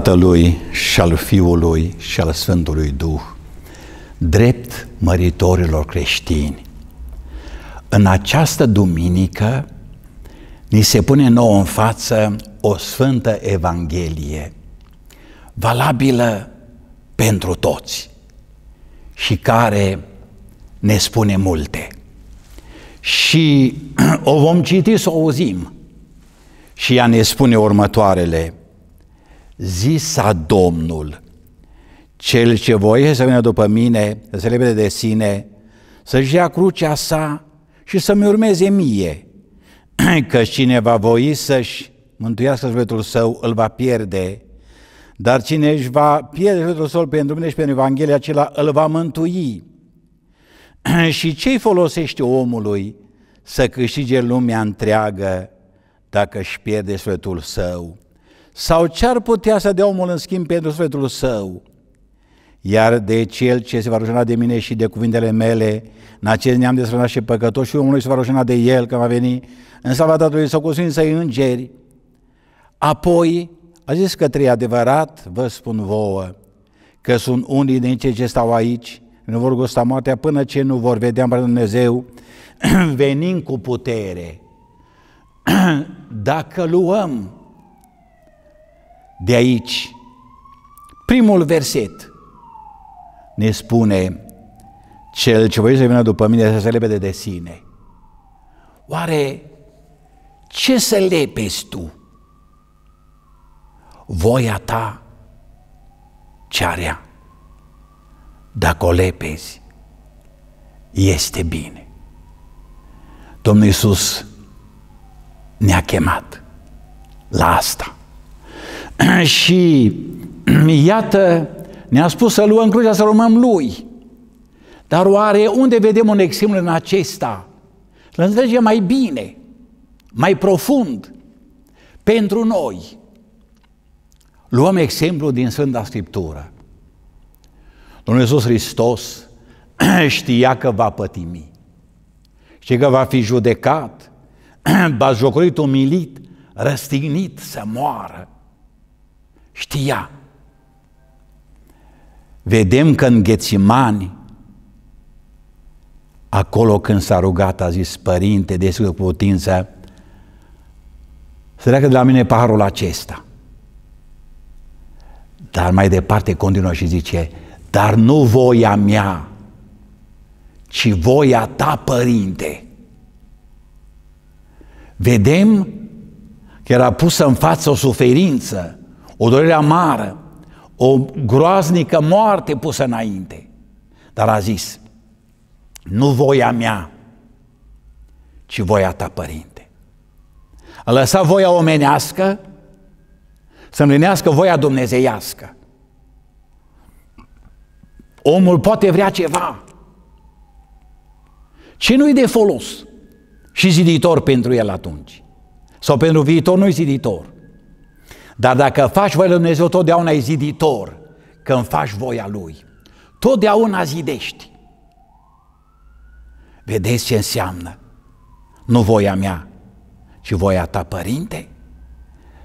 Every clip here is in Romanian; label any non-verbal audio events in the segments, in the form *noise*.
Tatălui și al Fiului și al Sfântului Duh, drept măritorilor creștini. În această duminică ni se pune nouă în față o sfântă Evanghelie, valabilă pentru toți și care ne spune multe. Și *clears throat* o vom citi să o auzim. Și ea ne spune următoarele zisa Domnul, cel ce voie să vină după mine, să se lepede de sine, să-și ia crucea sa și să-mi urmeze mie, *clears throat* că cine va voi să-și mântuiască sufletul său, îl va pierde, dar cine își va pierde sufletul său pentru mine și pentru Evanghelia acela, îl va mântui. *clears throat* și ce-i folosește omului să câștige lumea întreagă dacă își pierde sufletul său? Sau ce ar putea să dea omul în schimb pentru sufletul său? Iar de cel ce se va rușina de mine și de cuvintele mele, în acest neam desfrânat și păcătos și omului se va rușina de el că va veni în slava Tatălui sau cu Sfinții Îngeri. Apoi a zis că trei adevărat, vă spun vouă, că sunt unii din cei ce stau aici, nu vor gusta moartea până ce nu vor vedea împărătul Dumnezeu *clears throat* venind cu putere. *clears throat* Dacă luăm de aici, primul verset ne spune cel ce voi să vină după mine să se lepede de sine. Oare ce să lepezi tu? Voia ta ce are Dacă o lepezi, este bine. Domnul Iisus ne-a chemat la asta. *clears throat* și *clears throat* iată, ne-a spus să luăm crucea, să urmăm Lui. Dar oare unde vedem un exemplu în acesta? Să înțelegem mai bine, mai profund, pentru noi. Luăm exemplu din Sfânta Scriptură. Domnul Iisus Hristos *clears throat* știa că va pătimi, și că va fi judecat, bazjocorit, umilit, răstignit să moară. Știa. Vedem că în Ghețimani, acolo când s-a rugat, a zis, Părinte, descă cu putință, să treacă de la mine paharul acesta. Dar mai departe continuă și zice, dar nu voia mea, ci voia ta, Părinte. Vedem că era pusă în față o suferință o durere amară, o groaznică moarte pusă înainte. Dar a zis, nu voia mea, ci voia ta, Părinte. A lăsat voia omenească să împlinească voia dumnezeiască. Omul poate vrea ceva. Ce nu-i de folos și ziditor pentru el atunci? Sau pentru viitor nu-i ziditor? Dar dacă faci voia Lui Dumnezeu, totdeauna e ziditor când faci voia Lui. Totdeauna zidești. Vedeți ce înseamnă? Nu voia mea, ci voia ta, Părinte,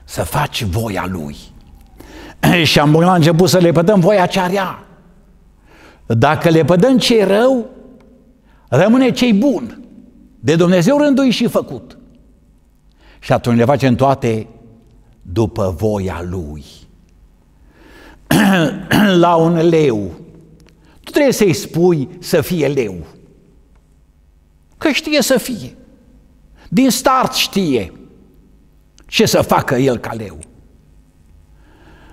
să faci voia Lui. *clears throat* Și am la început să le pădăm voia cea rea. Dacă le pădăm ce rău, rămâne cei bun. De Dumnezeu rânduit și făcut. Și atunci le facem toate după voia lui. *clears throat* La un leu, tu trebuie să-i spui să fie leu, că știe să fie. Din start știe ce să facă el ca leu.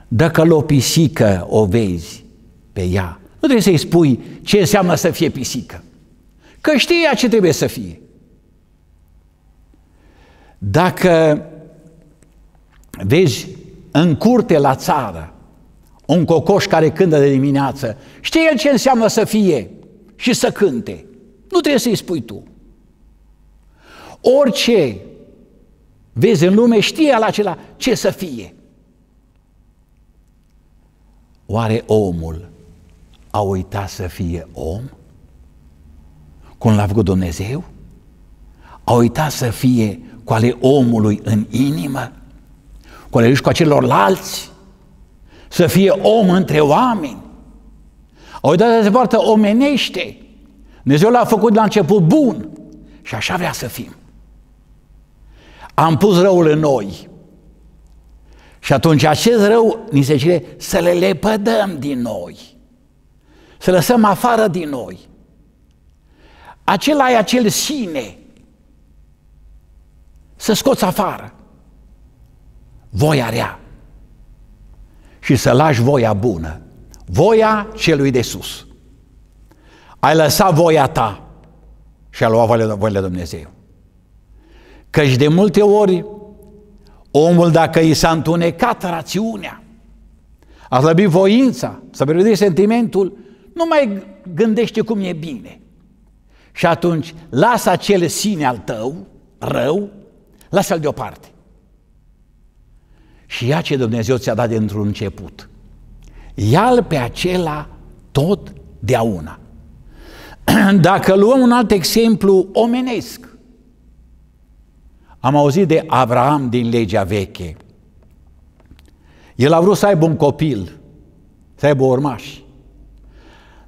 Dacă l-o pisică o vezi pe ea, nu trebuie să-i spui ce înseamnă să fie pisică, că știe ea ce trebuie să fie. Dacă Vezi în curte la țară un cocoș care cântă de dimineață, știe el ce înseamnă să fie și să cânte. Nu trebuie să-i spui tu. Orice vezi în lume știe la acela ce să fie. Oare omul a uitat să fie om? Cum l-a făcut Dumnezeu? A uitat să fie cu ale omului în inimă? colegiști cu celorlalți, să fie om între oameni. Au uitat de partea omenește. Dumnezeu l-a făcut la început bun și așa vrea să fim. Am pus răul în noi. Și atunci acest rău ni se cere să le lepădăm din noi, să lăsăm afară din noi. Acela e acel sine, să scoți afară voia rea și să lași voia bună, voia celui de sus. Ai lăsat voia ta și ai luat voia Dumnezeu. Căci de multe ori omul dacă i s-a întunecat rațiunea, a slăbit voința, s-a pierdut sentimentul, nu mai gândește cum e bine. Și atunci lasă acel sine al tău, rău, lasă-l deoparte și ia ce Dumnezeu ți-a dat dintr-un început. Ia-l pe acela tot de-a una. *clears throat* Dacă luăm un alt exemplu omenesc, am auzit de Avram din legea veche. El a vrut să aibă un copil, să aibă urmași.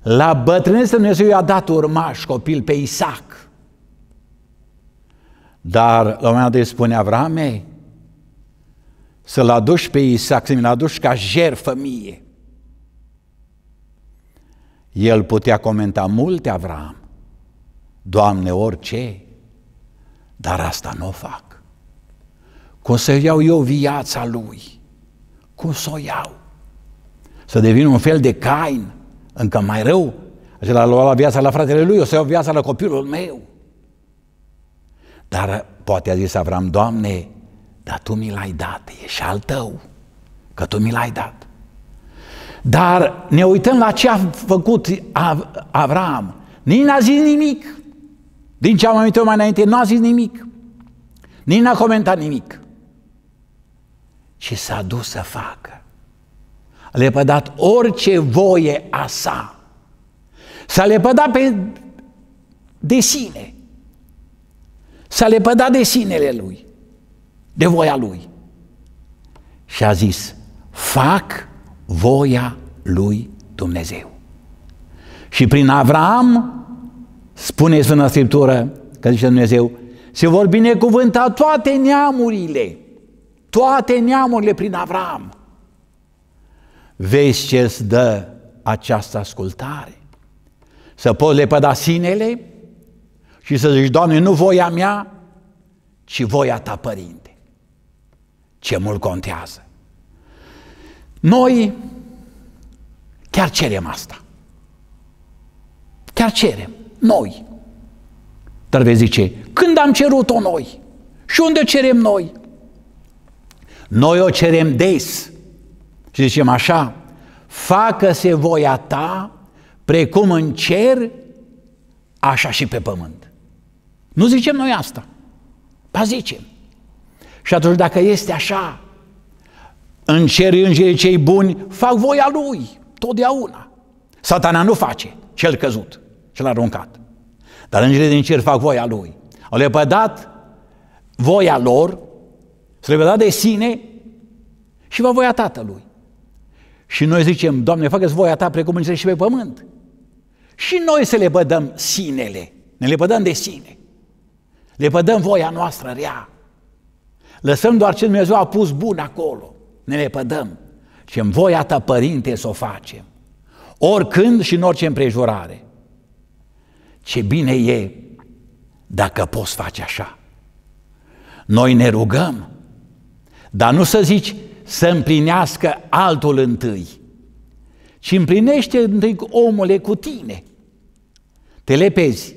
La bătrânețe Dumnezeu i-a dat urmaș, copil, pe Isaac. Dar la un moment dat spune Avrame, să-l aduci pe Isaac, să-mi aduci ca jerfă mie. El putea comenta multe Avram, Doamne, orice, dar asta nu o fac. Cum să iau eu viața lui? Cum să o iau? Să devin un fel de Cain, încă mai rău? Acela l-a luat viața la fratele lui, o să iau viața la copilul meu. Dar poate a zis Avram, Doamne, dar tu mi l-ai dat, e și al tău, că tu mi l-ai dat. Dar ne uităm la ce a făcut Av- Avram. Nici n-a zis nimic. Din ce am amintit mai înainte, nu a zis nimic. Nici n-a comentat nimic. Și s-a dus să facă. A lepădat orice voie a sa. S-a lepădat pe de sine. S-a lepădat de sinele lui de voia lui. Și a zis, fac voia lui Dumnezeu. Și prin Avram, spune Sfânta Scriptură, că zice Dumnezeu, se vor binecuvânta toate neamurile, toate neamurile prin Avram. Vezi ce îți dă această ascultare. Să poți lepăda sinele și să zici, Doamne, nu voia mea, ci voia ta, Părinte ce mult contează. Noi chiar cerem asta. Chiar cerem. Noi. Dar vezi zice, când am cerut-o noi? Și unde o cerem noi? Noi o cerem des. Și zicem așa, facă-se voia ta, precum în cer, așa și pe pământ. Nu zicem noi asta. ba zicem. Și atunci dacă este așa, în cer îngerii cei buni fac voia lui, totdeauna. Satana nu face, cel căzut, cel aruncat. Dar îngerii din cer fac voia lui. Au lepădat voia lor, se lepădat de sine și va voia tatălui. Și noi zicem, Doamne, facă-ți voia ta precum în cer și pe pământ. Și noi să le pădăm sinele, ne le pădăm de sine. Le pădăm voia noastră rea. Lăsăm doar ce Dumnezeu a pus bun acolo. Ne lepădăm. Și în voia ta, Părinte, să o facem. Oricând și în orice împrejurare. Ce bine e dacă poți face așa. Noi ne rugăm, dar nu să zici să împlinească altul întâi, ci împlinește întâi omule cu tine. Te lepezi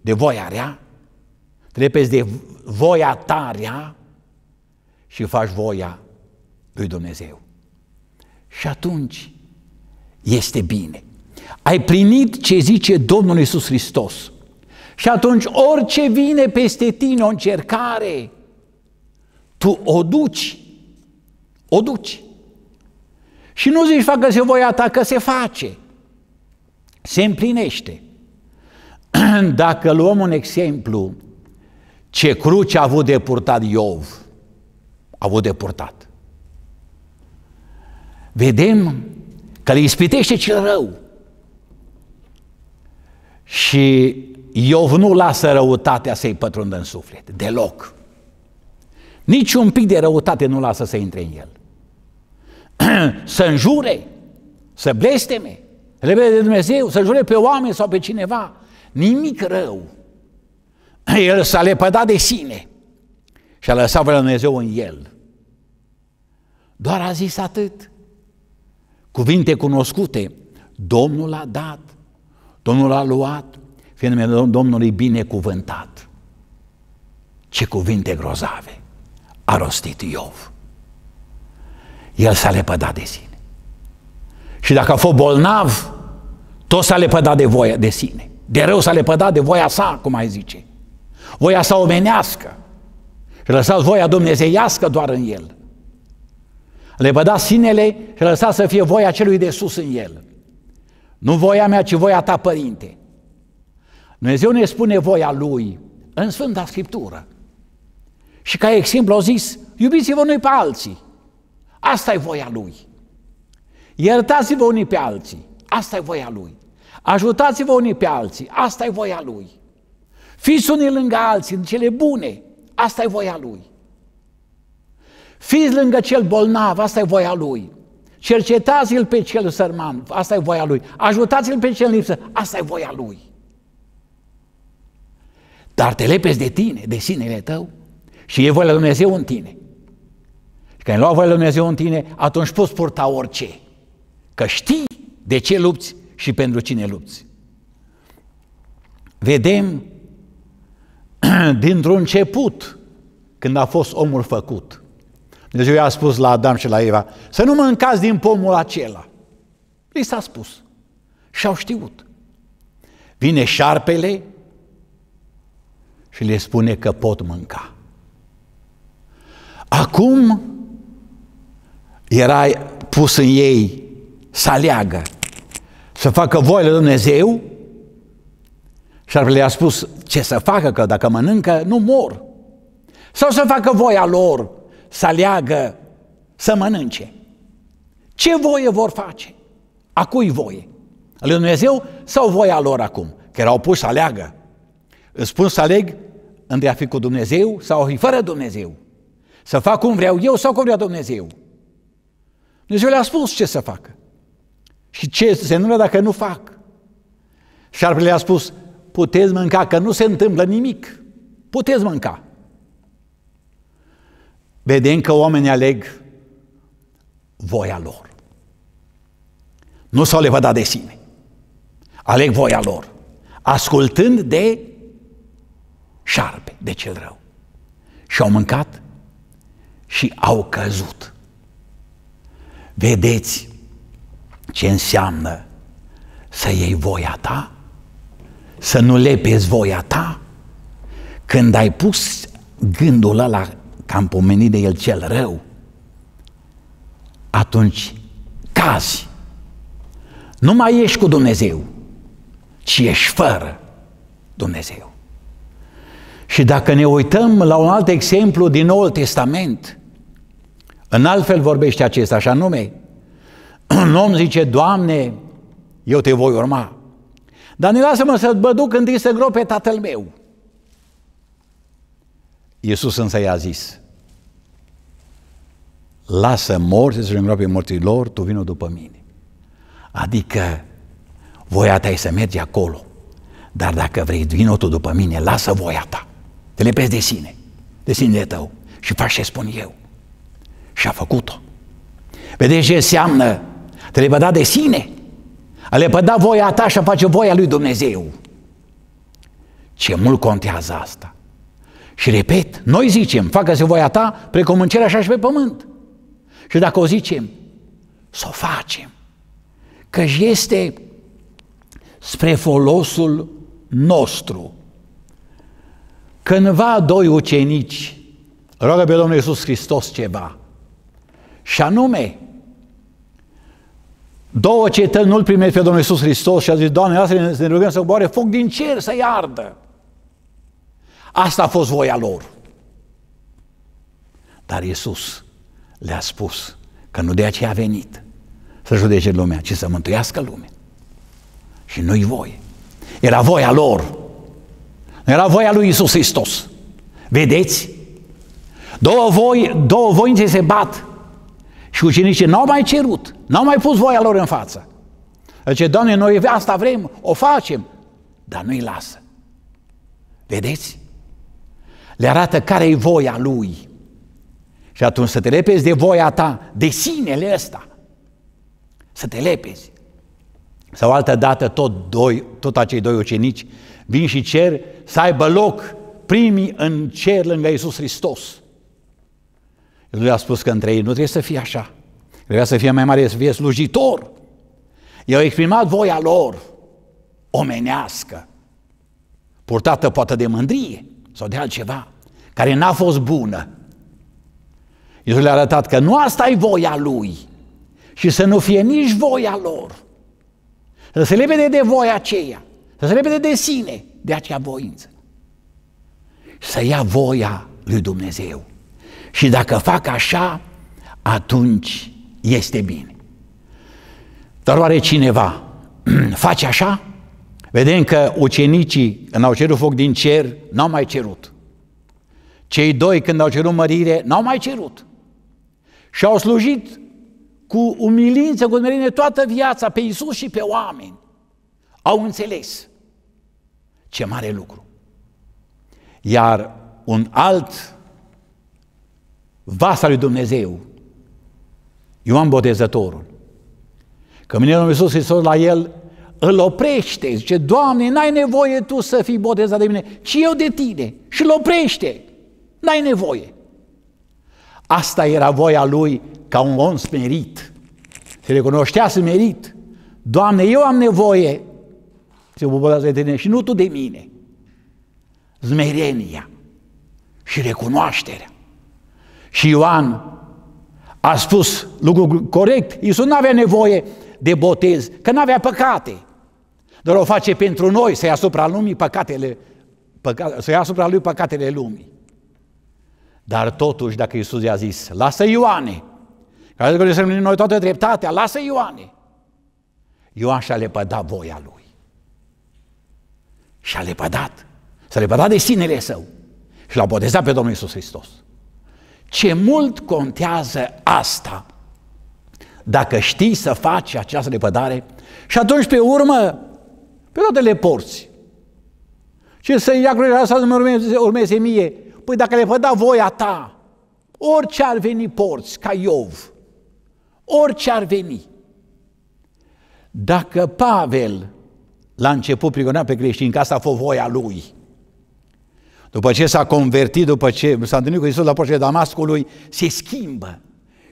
de voia rea, te lepezi de voia ta rea, și faci voia lui Dumnezeu. Și atunci este bine. Ai plinit ce zice Domnul Iisus Hristos. Și atunci orice vine peste tine o încercare, tu o duci, o duci. Și nu zici facă-se voia ta, că se face. Se împlinește. *clears throat* Dacă luăm un exemplu, ce cruce a avut de purtat Iov, avut de purtat. Vedem că le ispitește cel rău. Și Iov nu lasă răutatea să-i pătrundă în suflet, deloc. Nici un pic de răutate nu lasă să intre în el. *clears throat* să înjure, să blesteme, repede de Dumnezeu, să jure pe oameni sau pe cineva. Nimic rău. *clears throat* El s-a lepădat de sine și a lăsat pe Dumnezeu în el. Doar a zis atât. Cuvinte cunoscute. Domnul a dat, Domnul a luat, fiind numele Domnului binecuvântat. Ce cuvinte grozave a rostit Iov. El s-a lepădat de sine. Și dacă a fost bolnav, tot s-a lepădat de voia de sine. De rău s-a lepădat de voia sa, cum mai zice. Voia sa omenească. Lăsați voia dumnezeiască doar în el. Lepădați sinele și lăsați să fie voia celui de sus în el. Nu voia mea, ci voia ta, Părinte. Dumnezeu ne spune voia Lui în Sfânta Scriptură. Și ca exemplu au zis, iubiți-vă unii pe alții. Asta e voia Lui. Iertați-vă unii pe alții. Asta e voia Lui. Ajutați-vă unii pe alții. Asta e voia Lui. Fiți unii lângă alții, în cele bune, Asta e voia Lui. Fiți lângă cel bolnav, asta e voia Lui. Cercetați-l pe cel sărman, asta e voia Lui. Ajutați-l pe cel lipsă, asta e voia Lui. Dar te lepezi de tine, de sinele tău și e voia lui Dumnezeu în tine. Și când lua voia lui Dumnezeu în tine, atunci poți purta orice. Că știi de ce lupți și pentru cine lupți. Vedem *clears throat* dintr-un început, când a fost omul făcut. Dumnezeu i-a spus la Adam și la Eva, să nu mâncați din pomul acela. Li s-a spus. Și au știut. Vine șarpele și le spune că pot mânca. Acum era pus în ei să aleagă, să facă voile Dumnezeu Șarpele le-a spus ce să facă, că dacă mănâncă, nu mor. Sau să facă voia lor, să aleagă, să mănânce. Ce voie vor face? A cui voie? A lui Dumnezeu sau voia lor acum? Că erau puși să aleagă. Îți spun să aleg între a fi cu Dumnezeu sau a fi fără Dumnezeu. Să fac cum vreau eu sau cum vrea Dumnezeu. Dumnezeu le-a spus ce să facă. Și ce se întâmplă dacă nu fac. Șarpele le-a spus, puteți mânca, că nu se întâmplă nimic. Puteți mânca. Vedem că oamenii aleg voia lor. Nu s-au levădat de sine. Aleg voia lor. Ascultând de șarpe, de cel rău. Și au mâncat și au căzut. Vedeți ce înseamnă să iei voia ta să nu lepezi voia ta, când ai pus gândul ăla că am pomenit de el cel rău, atunci cazi. Nu mai ești cu Dumnezeu, ci ești fără Dumnezeu. Și dacă ne uităm la un alt exemplu din Noul Testament, în altfel vorbește acesta, așa nume, *clears throat* un om zice, Doamne, eu te voi urma. Dar nu lasă-mă să mă duc întâi să pe tatăl meu. Iisus însă i-a zis, lasă morții să îngroape morții lor, tu vină după mine. Adică voia ta e să mergi acolo, dar dacă vrei, vină tu după mine, lasă voia ta. Te lepezi de sine, de sine tău și faci ce spun eu. Și a făcut-o. Vedeți ce înseamnă? Te lepăda de sine a lepăda voia ta și a face voia lui Dumnezeu. Ce mult contează asta. Și repet, noi zicem, facă-se voia ta, precum în cer așa și pe pământ. Și dacă o zicem, să o facem. Că este spre folosul nostru. Cândva doi ucenici rogă pe Domnul Iisus Hristos ceva. Și anume, Două cetăți nu-L primesc pe Domnul Iisus Hristos și a zis, Doamne, lasă ne rugăm să boare. foc din cer, să iardă. Asta a fost voia lor. Dar Iisus le-a spus că nu de aceea a venit să judece lumea, ci să mântuiască lumea. Și nu-i voie. Era voia lor. era voia lui Iisus Hristos. Vedeți? Două, voi, două voințe se bat. Și ucenicii n-au mai cerut, n-au mai pus voia lor în față. Zice, Doamne, noi asta vrem, o facem, dar nu-i lasă. Vedeți? Le arată care e voia lui. Și atunci să te lepezi de voia ta, de sinele ăsta. Să te lepezi. Sau altă dată tot, doi, tot acei doi ucenici vin și cer să aibă loc primii în cer lângă Iisus Hristos. El le-a spus că între ei nu trebuie să fie așa. Trebuia să fie mai mare, să fie slujitor. I-au exprimat voia lor omenească, purtată poate de mândrie sau de altceva, care n-a fost bună. Iisus le-a arătat că nu asta e voia lui și să nu fie nici voia lor. Să se lepede de voia aceea, să se lepede de sine, de acea voință. Să ia voia lui Dumnezeu. Și dacă fac așa, atunci este bine. Dar oare cineva *clears throat* face așa? Vedem că ucenicii, când au cerut foc din cer, n-au mai cerut. Cei doi, când au cerut mărire, n-au mai cerut. Și au slujit cu umilință, cu umilință toată viața pe Isus și pe oameni. Au înțeles ce mare lucru. Iar un alt vasa lui Dumnezeu, Ioan Botezătorul. Că Domnul Iisus Hristos la el îl oprește, zice, Doamne, n-ai nevoie tu să fii botezat de mine, ci eu de tine. Și îl oprește, n-ai nevoie. Asta era voia lui ca un om smerit. Se recunoștea smerit. Doamne, eu am nevoie să se botez de tine și nu tu de mine. Zmerenia și recunoașterea și Ioan a spus lucru corect, Iisus nu avea nevoie de botez, că nu avea păcate. Dar o face pentru noi să ia asupra lumii păcatele, păca, să ia asupra lui păcatele lumii. Dar totuși, dacă Iisus i-a zis, lasă Ioane, care zic că noi toată dreptatea, lasă Ioane, Ioan și-a lepădat voia lui. Și-a lepădat. S-a lepădat de sinele său. Și l-a botezat pe Domnul Iisus Hristos. Ce mult contează asta dacă știi să faci această lepădare și atunci pe urmă pe toate le porți. Ce să ia cu asta să-mi urmeze, urmeze mie? Păi dacă le păda voia ta, orice ar veni porți, ca Iov, orice ar veni. Dacă Pavel la început prigonea pe creștini, că asta a fost voia lui, după ce s-a convertit, după ce s-a întâlnit cu Isus la porțile Damascului, se schimbă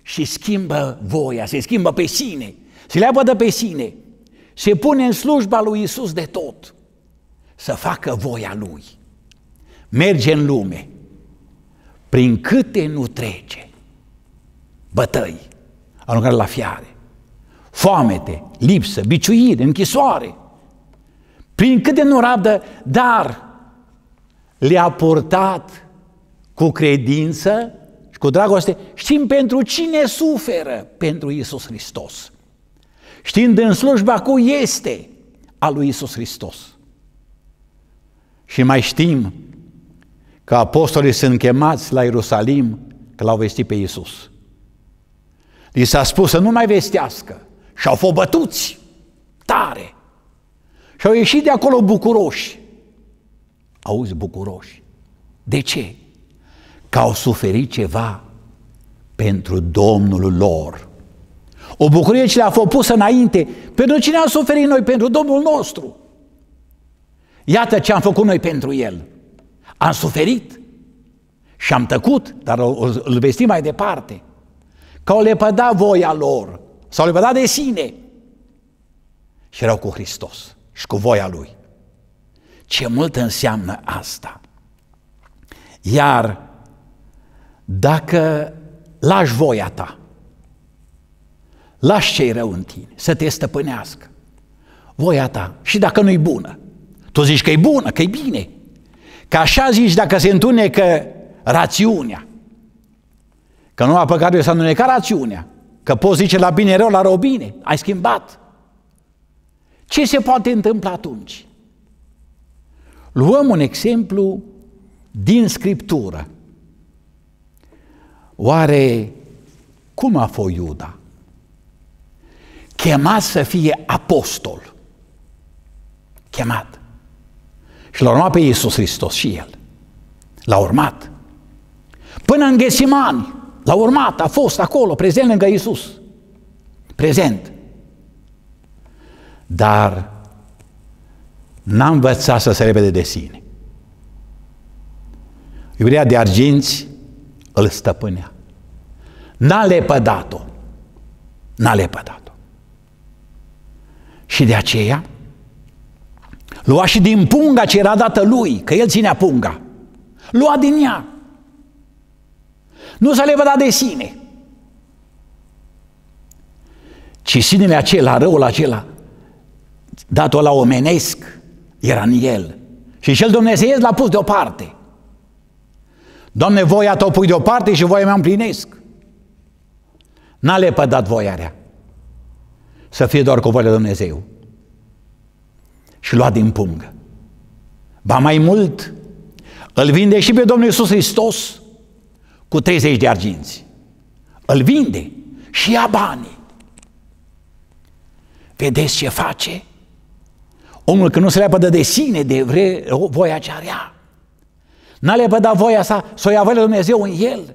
și schimbă voia, se schimbă pe sine, se leapă de pe sine, se pune în slujba lui Isus de tot, să facă voia lui. Merge în lume, prin câte nu trece, bătăi, aruncare la fiare, foamete, lipsă, biciuire, închisoare, prin câte nu rabdă, dar le-a purtat cu credință și cu dragoste, știm pentru cine suferă, pentru Isus Hristos. Știind în slujba cu este a lui Isus Hristos. Și mai știm că apostolii sunt chemați la Ierusalim că l-au vestit pe Isus. Li s-a spus să nu mai vestească și au fost bătuți tare. Și au ieșit de acolo bucuroși auzi, bucuroși. De ce? Că au suferit ceva pentru Domnul lor. O bucurie ce le-a fost pusă înainte, pentru cine am suferit noi? Pentru Domnul nostru. Iată ce am făcut noi pentru El. Am suferit și am tăcut, dar îl vestim mai departe, că au lepădat voia lor, s-au lepădat de sine și erau cu Hristos și cu voia Lui. Ce mult înseamnă asta! Iar dacă lași voia ta, lași cei rău în tine să te stăpânească, voia ta, și dacă nu-i bună, tu zici că e bună, că e bine, că așa zici dacă se întunecă rațiunea, că nu a păcatul să a ca rațiunea, că poți zice la bine rău, la rău bine, ai schimbat. Ce se poate întâmpla atunci? Luăm un exemplu din Scriptură. Oare cum a fost Iuda? Chemat să fie apostol. Chemat. Și l-a urmat pe Iisus Hristos și el. L-a urmat. Până în Ghesimani, l-a urmat, a fost acolo, prezent lângă Iisus. Prezent. Dar N-a învățat să se repede de sine. Iubirea de arginți îl stăpânea. N-a lepădat-o. N-a lepădat-o. Și de aceea lua și din punga ce era dată lui, că el ținea punga. Lua din ea. Nu s-a lepădat de sine. Ci sinele acela, răul acela, dat-o la omenesc, era în el. Și cel Dumnezeu l-a pus deoparte. Doamne, voia ta o pui deoparte și voia mea împlinesc. N-a lepădat voiarea. Să fie doar cu voia Dumnezeu. Și lua din pungă. Ba mai mult, îl vinde și pe Domnul Iisus Hristos cu 30 de arginți. Îl vinde și ia banii. Vedeți ce face? Omul când nu se leapădă de sine, de vre, voia ce ea. N-a lepădat voia sa, să o ia voia Dumnezeu în el.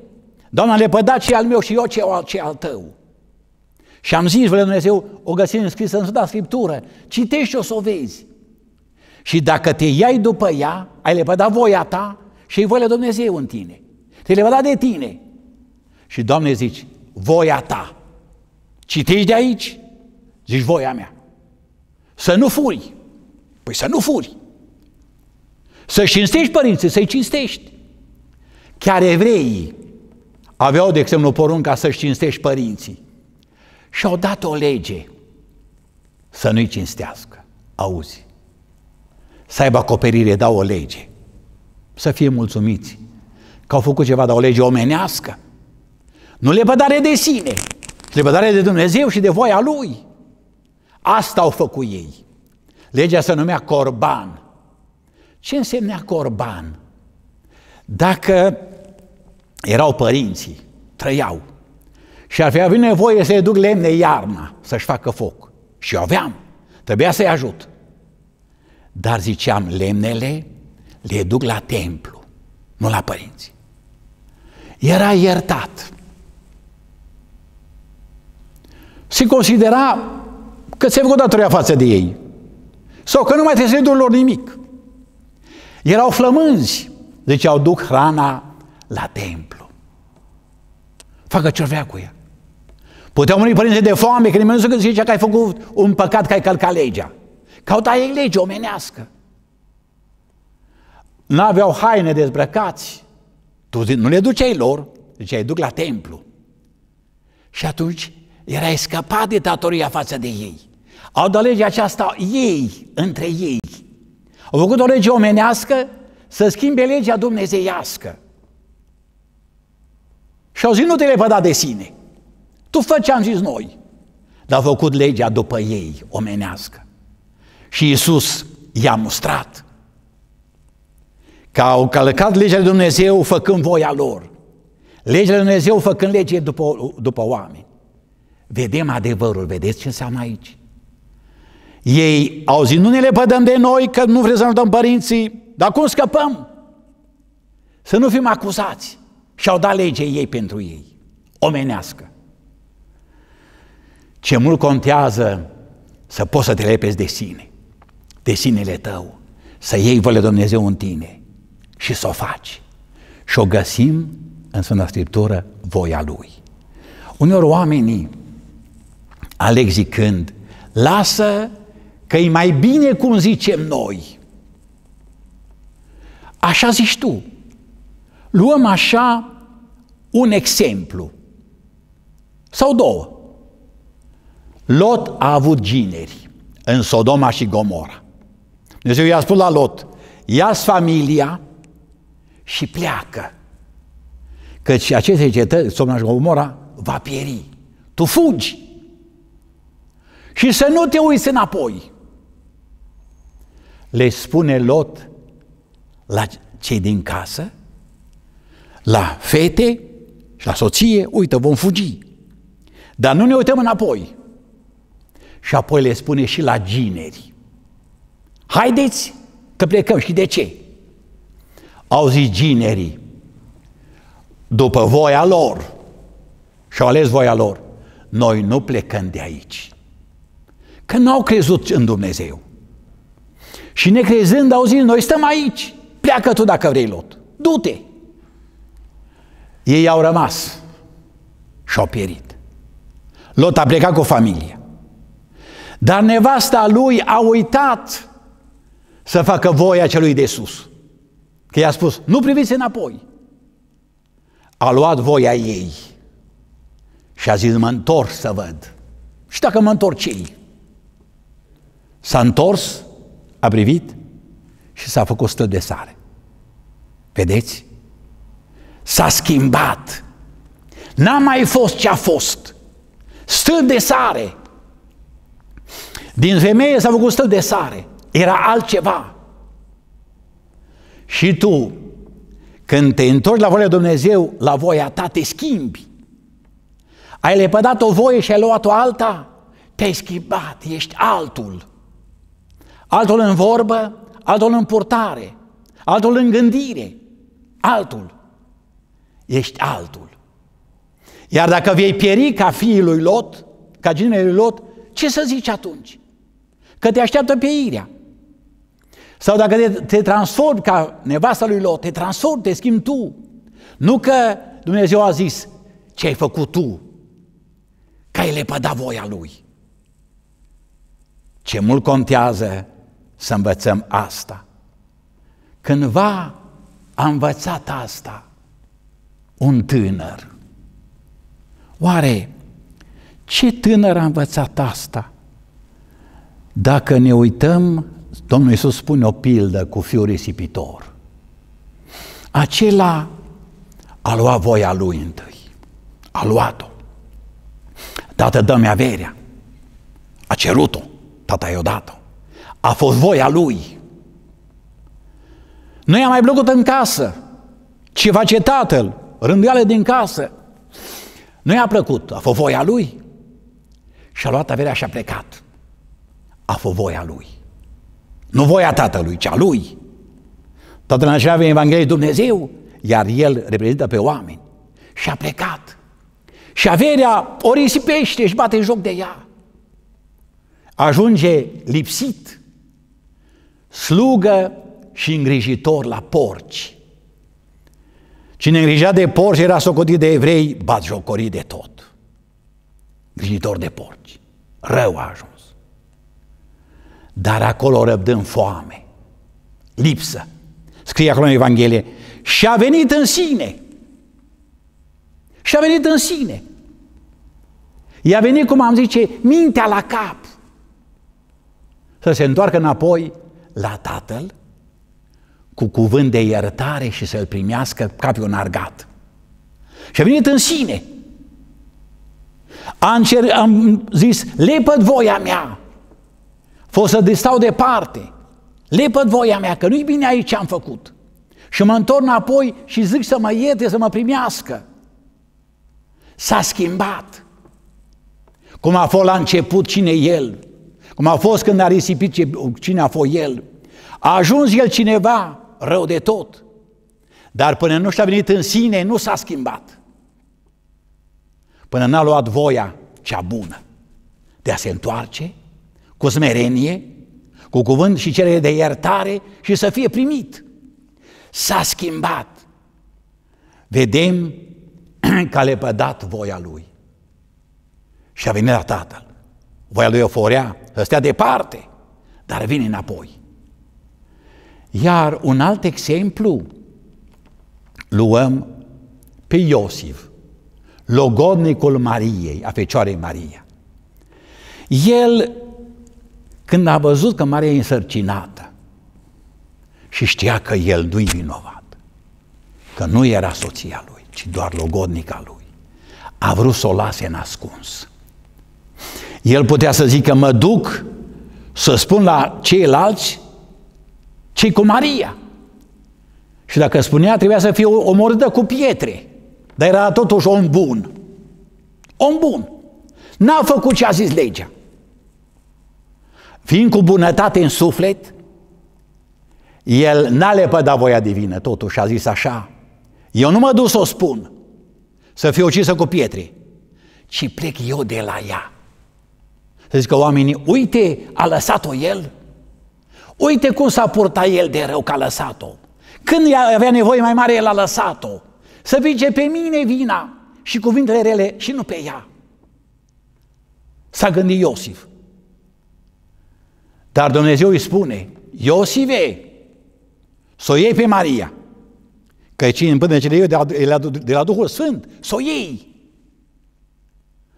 Doamna, a lepădat ce al meu și eu ce al, ce al tău. Și am zis, vele Dumnezeu, o găsim scrisă în Sfânta Scriptură. Citești și o să o vezi. Și dacă te iai după ea, ai lepădat voia ta și e voia Dumnezeu în tine. Te lepăda de tine. Și Doamne zici, voia ta. Citești de aici? Zici voia mea. Să nu furi. Păi să nu furi. Să cinstești părinții, să-i cinstești. Chiar evreii aveau, de exemplu, porunca să-și cinstești părinții. Și au dat o lege să nu-i cinstească. Auzi, să aibă acoperire, dau o lege. Să fie mulțumiți că au făcut ceva, dar o lege omenească. Nu lepădare de sine, ci lepădare de Dumnezeu și de voia Lui. Asta au făcut ei. Legea se numea corban. Ce însemnea corban? Dacă erau părinții, trăiau și ar fi avut nevoie să-i duc lemne iarna să-și facă foc. Și eu aveam, trebuia să-i ajut. Dar ziceam, lemnele le duc la templu, nu la părinți. Era iertat. Se considera că se făcut datoria față de ei. Sau că nu mai trebuie lor nimic. Erau flămânzi, deci au duc hrana la templu. Facă ce vrea cu ea. Puteau muri părinții de foame, că nimeni nu se zice că ai făcut un păcat, că ai călcat legea. Cauta ei lege omenească. N-aveau haine dezbrăcați. Tu nu le duceai lor, deci ai duc la templu. Și atunci erai scăpat de datoria față de ei. Au dat legea aceasta ei, între ei. Au făcut o lege omenească să schimbe legea dumnezeiască. Și au zis, nu te lepăda de sine. Tu fă ce am zis noi. Dar au făcut legea după ei, omenească. Și Isus i-a mustrat că au călcat legea lui Dumnezeu făcând voia lor. Legea lui Dumnezeu făcând lege după, după oameni. Vedem adevărul, vedeți ce înseamnă aici. Ei au zis, nu ne lepădăm de noi, că nu vrem să ne dăm părinții, dar cum scăpăm? Să nu fim acuzați. Și-au dat legea ei pentru ei, omenească. Ce mult contează să poți să te lepezi de sine, de sinele tău, să iei vă Dumnezeu în tine și să o faci. Și o găsim în Sfânta Scriptură voia Lui. Uneori oamenii aleg zicând, lasă că e mai bine cum zicem noi. Așa zici tu. Luăm așa un exemplu sau două. Lot a avut gineri în Sodoma și Gomora. Dumnezeu i-a spus la Lot, ia familia și pleacă, căci aceste cetăți, Sodoma și Gomora, va pieri. Tu fugi și să nu te uiți înapoi le spune Lot la cei din casă, la fete și la soție, uite, vom fugi. Dar nu ne uităm înapoi. Și apoi le spune și la gineri. Haideți că plecăm. Și de ce? Au zis ginerii, după voia lor, și-au ales voia lor, noi nu plecăm de aici. Că n-au crezut în Dumnezeu. Și necrezând au zis, noi stăm aici, pleacă tu dacă vrei Lot, du-te. Ei au rămas și au pierit. Lot a plecat cu familia. Dar nevasta lui a uitat să facă voia celui de sus. Că i-a spus, nu priviți înapoi. A luat voia ei și a zis, mă întorc să văd. Și dacă mă întorc ce S-a întors a privit și s-a făcut stă de sare. Vedeți? S-a schimbat. N-a mai fost ce a fost. Stă de sare. Din femeie s-a făcut stă de sare. Era altceva. Și tu, când te întorci la voia Dumnezeu, la voia ta te schimbi. Ai lepădat o voie și ai luat o alta, te-ai schimbat, ești altul altul în vorbă, altul în purtare, altul în gândire, altul. Ești altul. Iar dacă vei pieri ca fiul lui Lot, ca genul lui Lot, ce să zici atunci? Că te așteaptă pieirea. Sau dacă te, te transformi ca nevasta lui Lot, te transformi, te schimbi tu. Nu că Dumnezeu a zis ce ai făcut tu, că ai lepădat voia lui. Ce mult contează să învățăm asta. Cândva a învățat asta un tânăr. Oare ce tânăr a învățat asta? Dacă ne uităm, Domnul Iisus spune o pildă cu fiul risipitor. Acela a luat voia lui întâi. A luat-o. Tată, dă-mi averea. A cerut-o. Tata i-o dat-o. A fost voia lui. Nu i-a mai plăcut în casă ce face tatăl, rânduiale din casă. Nu i-a plăcut, a fost voia lui. Și a luat averea și a plecat. A fost voia lui. Nu voia tatălui, ci a lui. Tatăl în înșeavă Evanghelie Dumnezeu, iar el reprezintă pe oameni. Și a plecat. Și averea o risipește, și bate joc de ea. Ajunge lipsit slugă și îngrijitor la porci. Cine îngrija de porci era socotit de evrei, jocorii de tot. Îngrijitor de porci. Rău a ajuns. Dar acolo răbdând foame, lipsă. Scrie acolo în Evanghelie, și a venit în sine. Și a venit în sine. I-a venit, cum am zice, mintea la cap. Să se întoarcă înapoi la Tatăl cu cuvânt de iertare și să-l primească ca pe un argat. Și a venit în sine. A, încer- am zis, lepăd voia mea, fost să distau departe, lepăd voia mea, că nu-i bine aici ce am făcut. Și mă întorn apoi și zic să mă ierte, să mă primească. S-a schimbat. Cum a fost la început cine el, cum a fost când a risipit cine a fost el. A ajuns el cineva rău de tot. Dar până nu și-a venit în sine, nu s-a schimbat. Până n-a luat voia cea bună de a se întoarce cu smerenie, cu cuvânt și cerere de iertare și să fie primit. S-a schimbat. Vedem *clears throat* că a lepădat voia lui și a venit la Tatăl. Voia lui o forea ăstea departe, dar vine înapoi. Iar un alt exemplu, luăm pe Iosif, logodnicul Mariei, a Fecioarei Maria. El, când a văzut că Maria e însărcinată și știa că el nu-i vinovat, că nu era soția lui, ci doar logodnica lui, a vrut să o lase în ascuns. El putea să zică, mă duc să spun la ceilalți ce cu Maria. Și dacă spunea, trebuia să fie omorâtă cu pietre. Dar era totuși om bun. Om bun. N-a făcut ce a zis legea. Fiind cu bunătate în suflet, el n-a lepădat voia divină, totuși a zis așa, eu nu mă duc să o spun, să fiu ucisă cu pietre, ci plec eu de la ea. Să zică oamenii, uite, a lăsat-o el? Uite cum s-a purtat el de rău că a lăsat-o. Când avea nevoie mai mare, el a lăsat-o. Să vinge pe mine vina și cuvintele rele și nu pe ea. S-a gândit Iosif. Dar Dumnezeu îi spune, Iosive, să o iei pe Maria, că e cine împântecele eu de de, la, de la Duhul Sfânt, să o iei.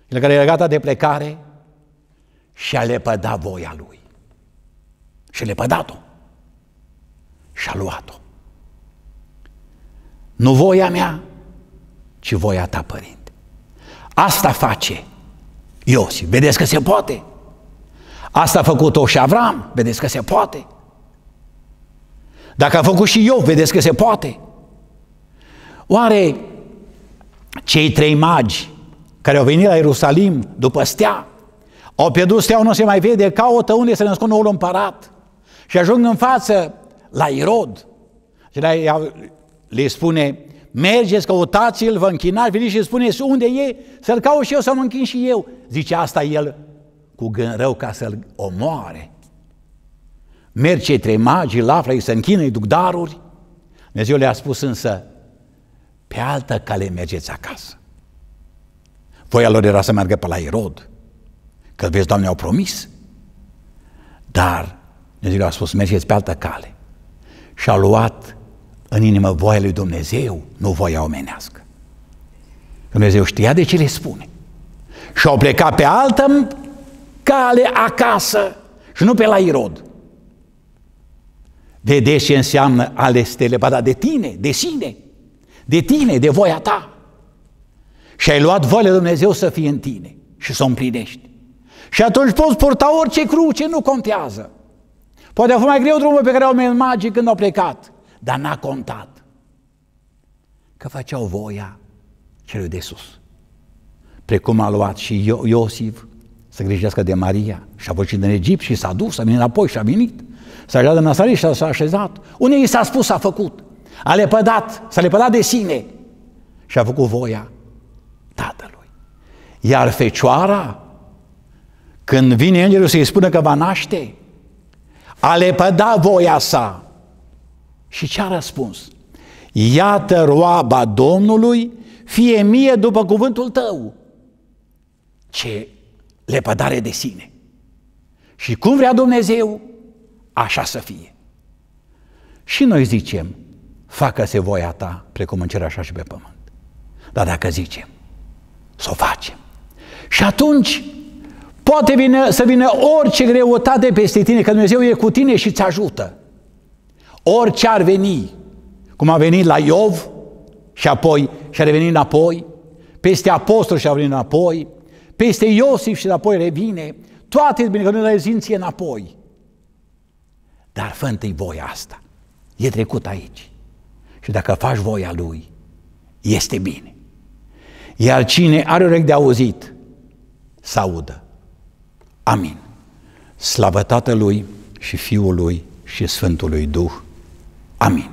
El care era gata de plecare, și a lepădat voia lui. Și a lepădat-o. Și a luat-o. Nu voia mea, ci voia ta, părinte. Asta face Iosif. Vedeți că se poate? Asta a făcut-o și Avram. Vedeți că se poate? Dacă a făcut și eu, vedeți că se poate. Oare cei trei magi care au venit la Ierusalim după stea au pierdut steaua, nu se mai vede, caută unde să nascundă noul împărat. Și ajung în față la Irod. Și la le spune, mergeți, căutați-l, vă închinați, veniți și spuneți unde e, să-l caut și eu, să mă închin și eu. Zice asta el cu gând rău ca să-l omoare. Merg cei trei magi, îl află, îi se închină, îi duc daruri. Dumnezeu le-a spus însă, pe altă cale mergeți acasă. Voia lor era să meargă pe la Irod. Că vezi, Doamne, au promis. Dar Dumnezeu a spus, mergeți pe altă cale. Și a luat în inimă voia lui Dumnezeu, nu voia omenească. Dumnezeu știa de ce le spune. Și au plecat pe altă cale acasă și nu pe la Irod. Vedeți ce înseamnă ale stele, ba da, de tine, de sine, de tine, de voia ta. Și ai luat voia lui Dumnezeu să fie în tine și să o împlinești. Și atunci poți purta orice cruce, nu contează. Poate a fost mai greu drumul pe care mers magii când au plecat, dar n-a contat. Că făceau voia celui de sus. Precum a luat și Io- Iosif să grijească de Maria și a păcit în Egipt și s-a dus, a venit înapoi și a venit. S-a ajutat în Nazaret și s-a așezat. Unii i s-a spus, s-a făcut. A lepădat, s-a lepădat de sine și a făcut voia Tatălui. Iar Fecioara când vine îngerul să-i spună că va naște, a lepăda voia sa. Și ce a răspuns? Iată roaba Domnului, fie mie după cuvântul tău. Ce lepădare de sine. Și cum vrea Dumnezeu, așa să fie. Și noi zicem, facă-se voia ta, precum în cer așa și pe pământ. Dar dacă zicem, să o facem. Și atunci Poate vine, să vină orice greutate peste tine, că Dumnezeu e cu tine și îți ajută. Orice ar veni, cum a venit la Iov și apoi și a revenit înapoi, peste apostol și a venit înapoi, peste Iosif și apoi revine, toate bine, că nu le zinție înapoi. Dar fă întâi voia asta. E trecut aici. Și dacă faci voia lui, este bine. Iar cine are urechi de auzit, să audă. Amin. Slavă Tatălui și Fiului și Sfântului Duh. Amin.